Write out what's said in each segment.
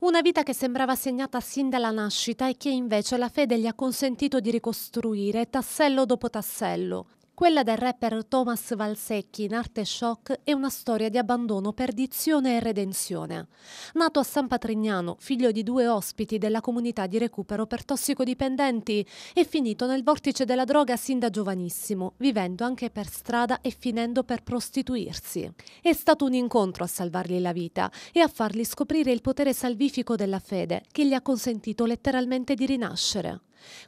Una vita che sembrava segnata sin dalla nascita e che invece la fede gli ha consentito di ricostruire tassello dopo tassello. Quella del rapper Thomas Valsecchi in Arte Shock è una storia di abbandono, perdizione e redenzione. Nato a San Patrignano, figlio di due ospiti della comunità di recupero per tossicodipendenti, è finito nel vortice della droga sin da giovanissimo, vivendo anche per strada e finendo per prostituirsi. È stato un incontro a salvargli la vita e a fargli scoprire il potere salvifico della fede, che gli ha consentito letteralmente di rinascere.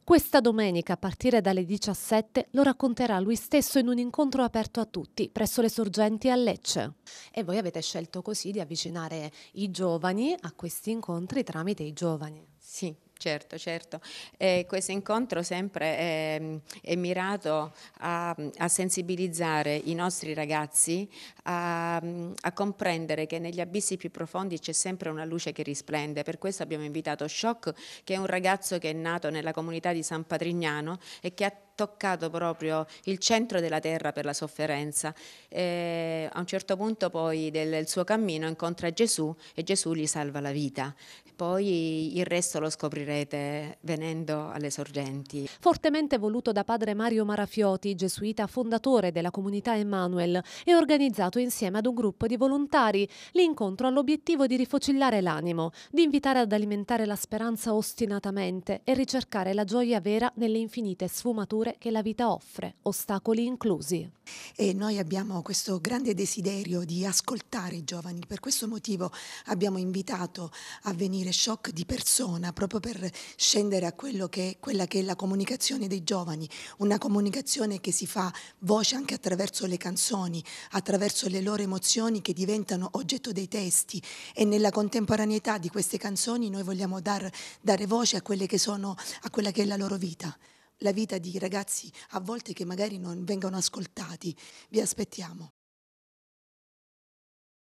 Questa domenica, a partire dalle 17, lo racconterà lui stesso in un incontro aperto a tutti presso le sorgenti a Lecce. E voi avete scelto così di avvicinare i giovani a questi incontri tramite i giovani. Sì, Certo, certo. Eh, questo incontro sempre è, è mirato a, a, sensibilizzare i nostri ragazzi a, a, comprendere che negli abissi più profondi c'è sempre una luce che risplende. Per questo abbiamo invitato Shock, che è un ragazzo che è nato nella comunità di San Patrignano e che ha toccato proprio il centro della terra per la sofferenza. E a un certo punto poi del, suo cammino incontra Gesù e Gesù gli salva la vita. Poi il resto lo scoprirete venendo alle sorgenti. Fortemente voluto da padre Mario Marafioti, gesuita fondatore della comunità Emmanuel, e organizzato insieme ad un gruppo di volontari, l'incontro ha l'obiettivo di rifocillare l'animo, di invitare ad alimentare la speranza ostinatamente e ricercare la gioia vera nelle infinite sfumature avventure che la vita offre, ostacoli inclusi. E noi abbiamo questo grande desiderio di ascoltare i giovani, per questo motivo abbiamo invitato a venire shock di persona, proprio per scendere a che, quella che è la comunicazione dei giovani, una comunicazione che si fa voce anche attraverso le canzoni, attraverso le loro emozioni che diventano oggetto dei testi e nella contemporaneità di queste canzoni noi vogliamo dar, dare voce a, che sono, a quella che è la loro vita la vita di ragazzi a volte che magari non vengono ascoltati. Vi aspettiamo.